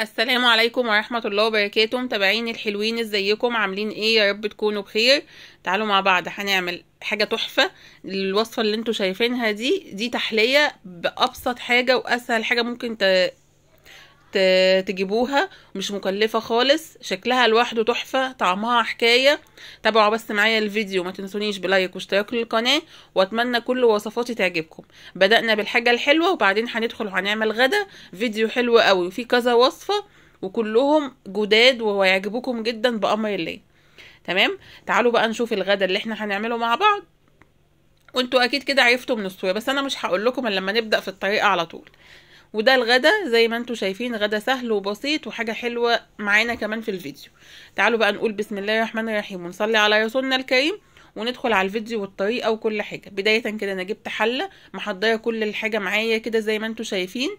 السلام عليكم ورحمة الله وبركاته متابعين الحلوين ازيكم عاملين ايه يا رب تكونوا بخير تعالوا مع بعض هنعمل حاجة تحفة الوصفة اللي انتوا شايفينها دي دي تحلية بأبسط حاجة وأسهل حاجة ممكن ت... تجيبوها مش مكلفة خالص شكلها لوحده تحفة طعمها حكاية تابعوا بس معايا الفيديو ما تنسونيش بلايك واشتراك للقناة واتمنى كل وصفاتي تعجبكم بدأنا بالحاجة الحلوة وبعدين هندخل وهنعمل غدا فيديو حلو قوي وفيه كذا وصفة وكلهم جداد وهيعجبوكم جدا بأمر الله تمام تعالوا بقى نشوف الغدا اللي احنا هنعمله مع بعض وانتوا اكيد كده عرفتوا من الصوره بس انا مش هقول لكم الا لما نبدا في الطريقه على طول وده الغدا زي ما انتم شايفين غدا سهل وبسيط وحاجة حلوة معانا كمان في الفيديو تعالوا بقى نقول بسم الله الرحمن الرحيم ونصلي على رسولنا الكريم وندخل على الفيديو والطريقه وكل حاجه بدايه كده انا جبت حله محضره كل الحاجه معايا كده زي ما انتم شايفين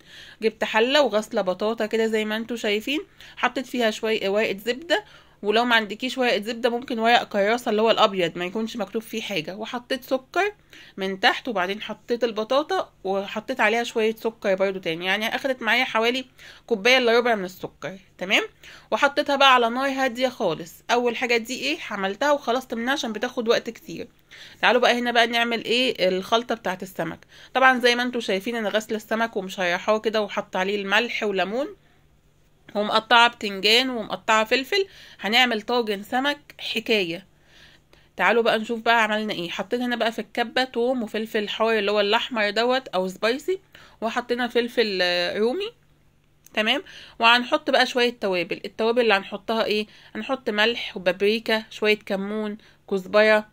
جبت حله وغسله بطاطا كده زي ما انتم شايفين حطيت فيها شويه ورقه زبده ولو ما عندكيش ورقة زبده ممكن ورق كراسه اللي هو الابيض ما يكونش مكتوب فيه حاجه وحطيت سكر من تحت وبعدين حطيت البطاطا وحطيت عليها شويه سكر برده تاني يعني اخدت معايا حوالي كوبايه الا ربع من السكر تمام وحطيتها بقى على نار هاديه خالص اول حاجه دي ايه عملتها وخلصت منها عشان بتاخد وقت كتير تعالوا بقى هنا بقى نعمل ايه الخلطه بتاعه السمك طبعا زي ما انتم شايفين انا غسل السمك ومشيحاه كده وحط عليه الملح وليمون ومقطعة بتنجان ومقطعة فلفل هنعمل طاجن سمك حكاية تعالوا بقى نشوف بقى عملنا ايه حطينا هنا بقى في الكبة توم وفلفل حار اللي هو الاحمر دوت او سبايسي وحطينا فلفل آه، رومي تمام وهنحط بقى شوية توابل التوابل اللي هنحطها ايه هنحط ملح وبابريكا شوية كمون كزبرة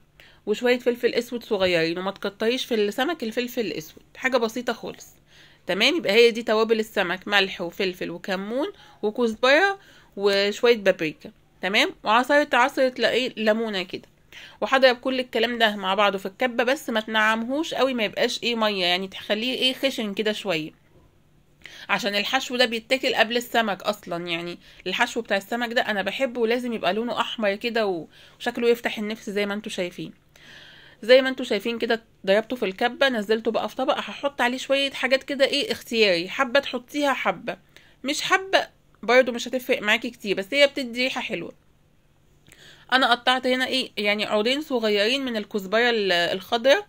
وشوية فلفل اسود صغيرين وما تكتريش في السمك الفلفل الاسود حاجة بسيطة خالص تمام يبقى هي دي توابل السمك ملح وفلفل وكمون وكزبره وشويه بابريكا تمام وعصره عصره ليمونه كده وهضرب كل الكلام ده مع بعضه في الكبه بس ما تنعمهوش قوي ما يبقاش ايه ميه يعني تخليه ايه خشن كده شويه عشان الحشو ده بيتاكل قبل السمك اصلا يعني الحشو بتاع السمك ده انا بحبه ولازم يبقى لونه احمر كده وشكله يفتح النفس زي ما انتم شايفين زي ما انتم شايفين كده ضربته في الكبه نزلته بقى في طبق هحط عليه شويه حاجات كده ايه اختياري حبه تحطيها حبه مش حبه برده مش هتفرق معاكي كتير بس هي بتدي ريحه حلوه انا قطعت هنا ايه يعني عودين صغيرين من الكزبره الخضراء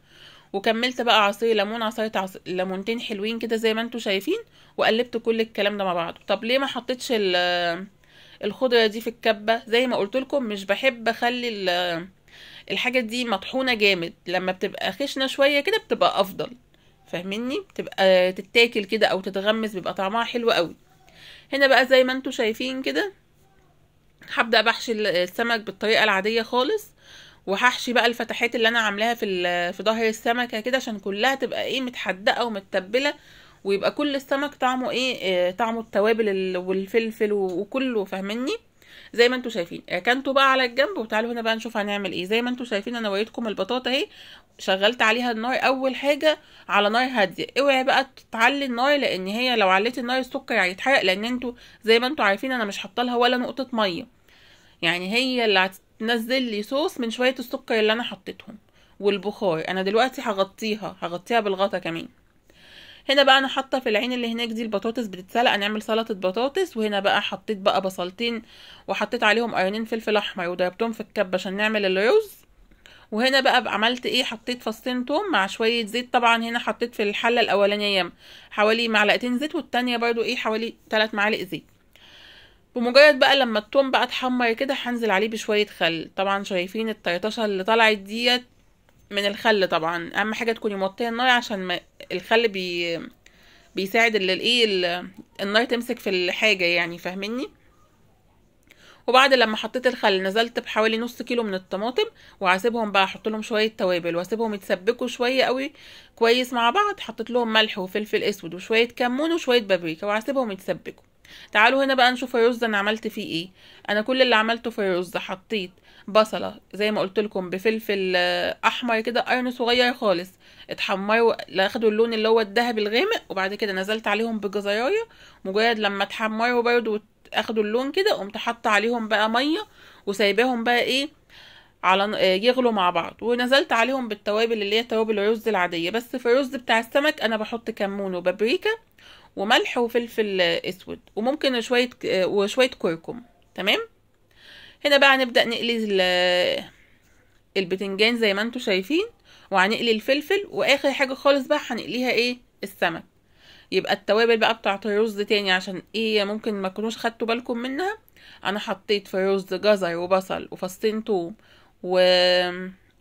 وكملت بقى عصير ليمون عصير ليمونتين حلوين كده زي ما انتم شايفين وقلبت كل الكلام ده مع بعض طب ليه ما حطيتش الخضره دي في الكبه زي ما قلت لكم مش بحب اخلي ال... الحاجه دي مطحونه جامد لما بتبقى خشنه شويه كده بتبقى افضل فاهميني بتبقى تتاكل كده او تتغمس بيبقى طعمها حلو قوي هنا بقى زي ما انتم شايفين كده هبدا بحشي السمك بالطريقه العاديه خالص وهحشي بقى الفتحات اللي انا عاملاها في في ظهر السمكه كده عشان كلها تبقى ايه متحدقه ومتبله ويبقى كل السمك طعمه ايه, آه، طعمه التوابل والفلفل وكله فاهمني زي ما انتم شايفين ركنته بقى على الجنب وتعالوا هنا بقى نشوف هنعمل ايه زي ما انتم شايفين انا وريتكم البطاطا اهي شغلت عليها النار اول حاجه على نار هاديه اوعي بقى تعلي النار لان هي لو عليتي النار السكر هيتحرق يعني لان انتوا زي ما انتوا عارفين انا مش حاطه لها ولا نقطه ميه يعني هي اللي هتنزل لي صوص من شويه السكر اللي انا حطيتهم والبخار انا دلوقتي هغطيها هغطيها بالغطا كمان هنا بقى انا حاطه في العين اللي هناك دي البطاطس بتتسلق نعمل سلطه بطاطس وهنا بقى حطيت بقى بصلتين وحطيت عليهم قرنين فلفل احمر وضربتهم في الكب عشان نعمل الرز وهنا بقى عملت ايه حطيت فصين توم مع شويه زيت طبعا هنا حطيت في الحله الاولانيه حوالي معلقتين زيت والتانيه برضو ايه حوالي 3 معالق زيت بمجرد بقى لما التوم بقى اتحمر كده هنزل عليه بشويه خل طبعا شايفين الطرطشه اللي طلعت ديت من الخل طبعا اهم حاجه تكوني موطيه النار عشان ما الخل بي بيساعد ان الايه النار تمسك في الحاجه يعني فاهميني وبعد لما حطيت الخل نزلت بحوالي نص كيلو من الطماطم وهسيبهم بقى احط لهم شويه توابل واسيبهم يتسبكوا شويه قوي كويس مع بعض حطيت لهم ملح وفلفل اسود وشويه كمون وشويه بابريكا وهسيبهم يتسبكوا تعالوا هنا بقى نشوف الرز انا عملت فيه ايه انا كل اللي عملته في الرز حطيت بصله زي ما قلت لكم بفلفل آه، احمر كده قرن صغير خالص اتحمروا اخدوا اللون اللي هو الذهبي الغامق وبعد كده نزلت عليهم بجزرايه مجرد لما اتحمروا برده واخدوا اللون كده قمت حاطه عليهم بقى ميه وسايباهم بقى ايه على آه، يغلوا مع بعض ونزلت عليهم بالتوابل اللي هي توابل الرز العاديه بس في الرز بتاع السمك انا بحط كمون وبابريكا وملح وفلفل آه، اسود وممكن شويه وشويه كركم تمام هنا بقى هنبدأ نقلي البتنجان زي ما انتوا شايفين وهنقلي الفلفل واخر حاجة خالص بقى هنقليها ايه السمك يبقى التوابل بقى بتاعة الرز تاني عشان ايه ممكن ما تكونوش خدتوا بالكم منها انا حطيت في الرز جزر وبصل وفصين توم و...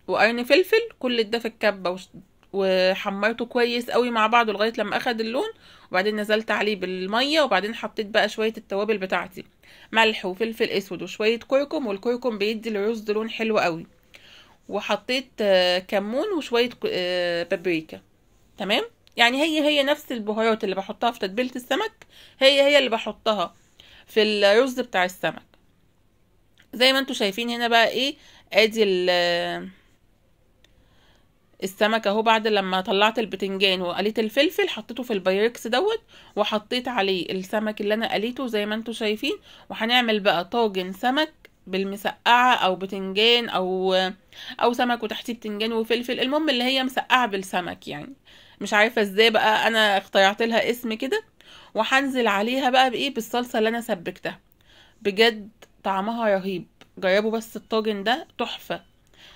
وقرن فلفل كل ده في الكبة وحمرته كويس قوي مع بعضه لغايه لما اخد اللون وبعدين نزلت عليه بالميه وبعدين حطيت بقى شويه التوابل بتاعتي ملح وفلفل اسود وشويه كركم والكركم بيدي للرز لون حلو قوي وحطيت آه، كمون وشويه آه، بابريكا تمام يعني هي هي نفس البهارات اللي بحطها في تتبيله السمك هي هي اللي بحطها في الرز بتاع السمك زي ما انتم شايفين هنا بقى ايه ادي ال السمك اهو بعد لما طلعت البتنجان وقليت الفلفل حطيته في البايركس دوت وحطيت عليه السمك اللي انا قليته زي ما انتم شايفين وهنعمل بقى طاجن سمك بالمسقعه او بتنجان او او سمك وتحتيه بتنجان وفلفل المهم اللي هي مسقعه بالسمك يعني مش عارفه ازاي بقى انا اخترعت لها اسم كده وهنزل عليها بقى بايه بالصلصه اللي انا سبكتها بجد طعمها رهيب جربوا بس الطاجن ده تحفه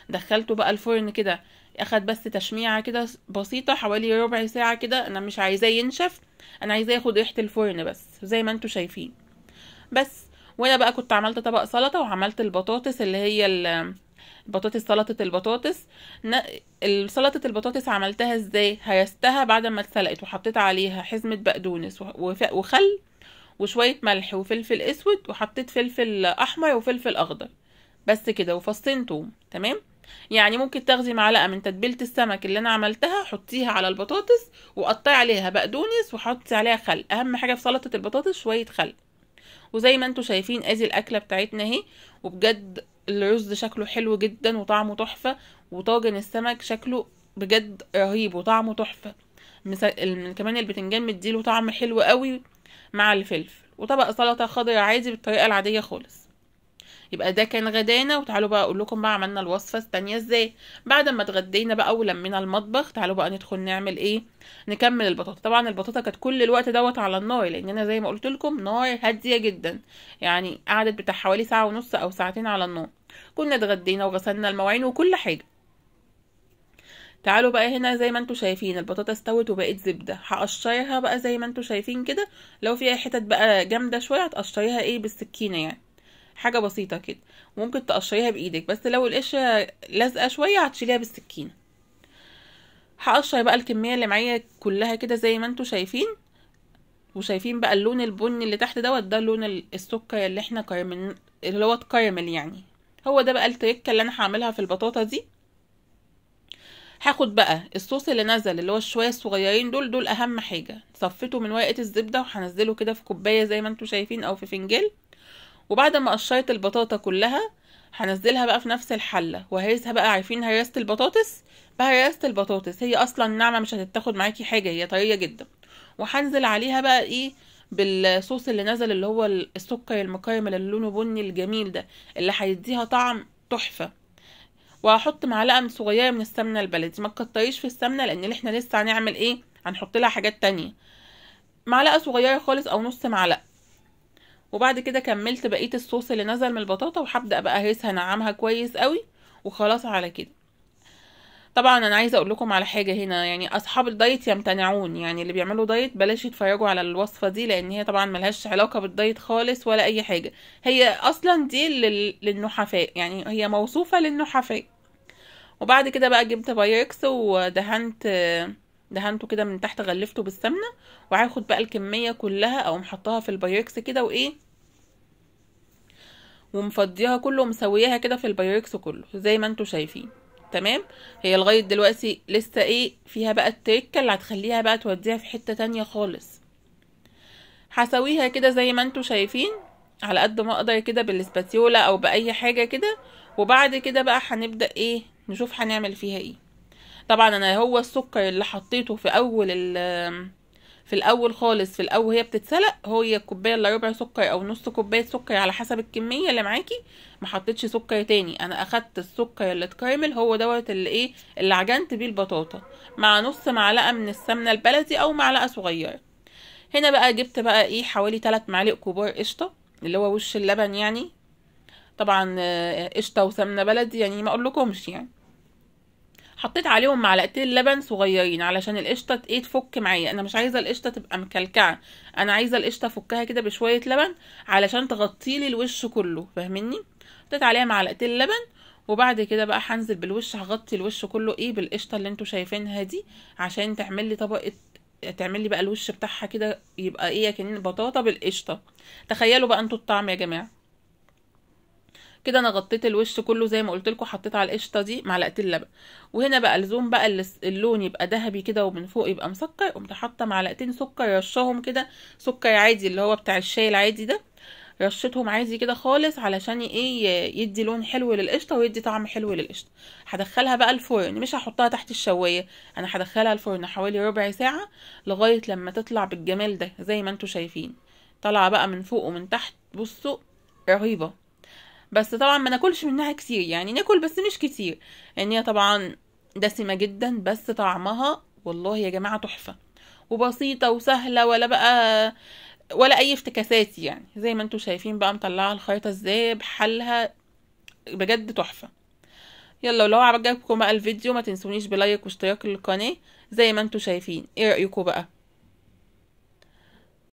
دخلته بقى الفرن كده اخد بس تشميعة كده بسيطة حوالي ربع ساعة كده انا مش عايزاه ينشف انا عايزاه ياخد ريحة الفرن بس زي ما انتوا شايفين بس وانا بقى كنت عملت طبق سلطة وعملت البطاطس اللي هي البطاطس سلطة البطاطس سلطة البطاطس عملتها ازاي هرستها بعد ما اتسلقت وحطيت عليها حزمة بقدونس وخل وشوية ملح وفلفل اسود وحطيت فلفل احمر وفلفل اخضر بس كده وفصين توم تمام يعني ممكن تاخدي معلقه من تتبيله السمك اللي انا عملتها حطيها على البطاطس وقطعي عليها بقدونس وحطي عليها خل اهم حاجه في سلطه البطاطس شويه خل وزي ما انتم شايفين ادي الاكله بتاعتنا اهي وبجد الرز شكله حلو جدا وطعمه تحفه وطاجن السمك شكله بجد رهيب وطعمه تحفه كمان البتنجان مديله طعم حلو قوي مع الفلفل وطبق سلطه خضراء عادي بالطريقه العاديه خالص يبقى ده كان غدانا وتعالوا بقى اقول لكم بقى عملنا الوصفه الثانيه ازاي بعد ما اتغدينا بقى ولمينا المطبخ تعالوا بقى ندخل نعمل ايه نكمل البطاطا طبعا البطاطا كانت كل الوقت دوت على النار لان انا زي ما قلت لكم نار هاديه جدا يعني قعدت بتاع حوالي ساعه ونص او ساعتين على النار كنا اتغدينا وغسلنا المواعين وكل حاجه تعالوا بقى هنا زي ما انتم شايفين البطاطا استوت وبقت زبده هقشرها بقى زي ما انتم شايفين كده لو فيها حتت بقى جامده شويه هتقشريها ايه بالسكينه يعني حاجه بسيطه كده وممكن تقشريها بايدك بس لو القشره لازقه شويه هتشيليها بالسكينه هقشر بقى الكميه اللي معايا كلها كده زي ما انتم شايفين وشايفين بقى اللون البني اللي تحت دوت ده لون السكر اللي احنا كرمل اللي هو اتكرمل يعني هو ده بقى التركه اللي انا هعملها في البطاطا دي هاخد بقى الصوص اللي نزل اللي هو الشويه الصغيرين دول دول اهم حاجه صفيته من ورقه الزبده وهنزله كده في كوبايه زي ما انتم شايفين او في فنجان وبعد ما قشرت البطاطا كلها هنزلها بقى في نفس الحله وهرسها بقى عارفين هرسه البطاطس بهرسه البطاطس هي اصلا ناعمه مش هتتاخد معاكي حاجه هي طريه جدا وهنزل عليها بقى ايه بالصوص اللي نزل اللي هو السكر المكرمل اللي لونه بني الجميل ده اللي هيديها طعم تحفه وهحط معلقه من صغيره من السمنه البلدي ما تكتريش في السمنه لان احنا لسه هنعمل ايه هنحط لها حاجات تانية معلقه صغيره خالص او نص معلقه وبعد كده كملت بقيه الصوص اللي نزل من البطاطا وهبدا بقى اهرسها انعمها كويس قوي وخلاص على كده طبعا انا عايزه اقول لكم على حاجه هنا يعني اصحاب الدايت يمتنعون يعني اللي بيعملوا دايت بلاش يتفرجوا على الوصفه دي لان هي طبعا ملهاش علاقه بالدايت خالص ولا اي حاجه هي اصلا دي لل... للنحفاء يعني هي موصوفه للنحفاء وبعد كده بقى جبت بايركس ودهنت دهنته كده من تحت غلفته بالسمنه وهاخد بقى الكميه كلها او محطها في البيوكس كده وايه ومفضيها كله ومسويها كده في البيوكس كله زي ما انتم شايفين تمام هي لغايه دلوقتي لسه ايه فيها بقى التركه اللي هتخليها بقى توديها في حته تانية خالص هسويها كده زي ما انتم شايفين على قد ما اقدر كده بالاسباتيولا او باي حاجه كده وبعد كده بقى هنبدا ايه نشوف هنعمل فيها ايه طبعا انا هو السكر اللي حطيته في اول في الاول خالص في الاول هي بتتسلق هي الكوبايه الا ربع سكر او نص كوبايه سكر على حسب الكميه اللي معاكي ما حطيتش سكر تاني انا اخدت السكر اللي اتكرمل هو دوت اللي ايه اللي عجنت بيه البطاطا مع نص معلقه من السمنه البلدي او معلقه صغيره هنا بقى جبت بقى ايه حوالي 3 معالق كبار قشطه اللي هو وش اللبن يعني طبعا آه، قشطه وسمنه بلدي يعني ما اقول لكمش يعني حطيت عليهم معلقتين لبن صغيرين علشان القشطه ايه تفك معايا انا مش عايزه القشطه تبقى مكلكعه انا عايزه القشطه افكها كده بشويه لبن علشان تغطي لي الوش كله فاهمني حطيت عليها معلقتين لبن وبعد كده بقى هنزل بالوش هغطي الوش كله ايه بالقشطه اللي انتوا شايفينها دي عشان تعمل لي طبقه تعمل لي بقى الوش بتاعها كده يبقى ايه كأن بطاطا بالقشطه تخيلوا بقى انتوا الطعم يا جماعه كده انا غطيت الوش كله زي ما قلت لكم حطيت على القشطه دي معلقتين لبن وهنا بقى لزوم بقى اللون يبقى ذهبي كده ومن فوق يبقى مسكر قمت حاطه معلقتين سكر رشهم كده سكر عادي اللي هو بتاع الشاي العادي ده رشيتهم عادي كده خالص علشان ايه يدي لون حلو للقشطه ويدي طعم حلو للقشطه هدخلها بقى الفرن مش هحطها تحت الشوايه انا هدخلها الفرن حوالي ربع ساعه لغايه لما تطلع بالجمال ده زي ما انتوا شايفين طالعه بقى من فوق ومن تحت بصوا رهيبه بس طبعا ما ناكلش منها كتير يعني ناكل بس مش كتير لان يعني هي طبعا دسمه جدا بس طعمها والله يا جماعه تحفه وبسيطه وسهله ولا بقى ولا اي افتكاسات يعني زي ما انتم شايفين بقى مطلعه الخيطه ازاي بحالها بجد تحفه يلا ولو عجبكم بقى الفيديو ما تنسونيش بلايك واشتراك للقناه زي ما انتم شايفين ايه رايكم بقى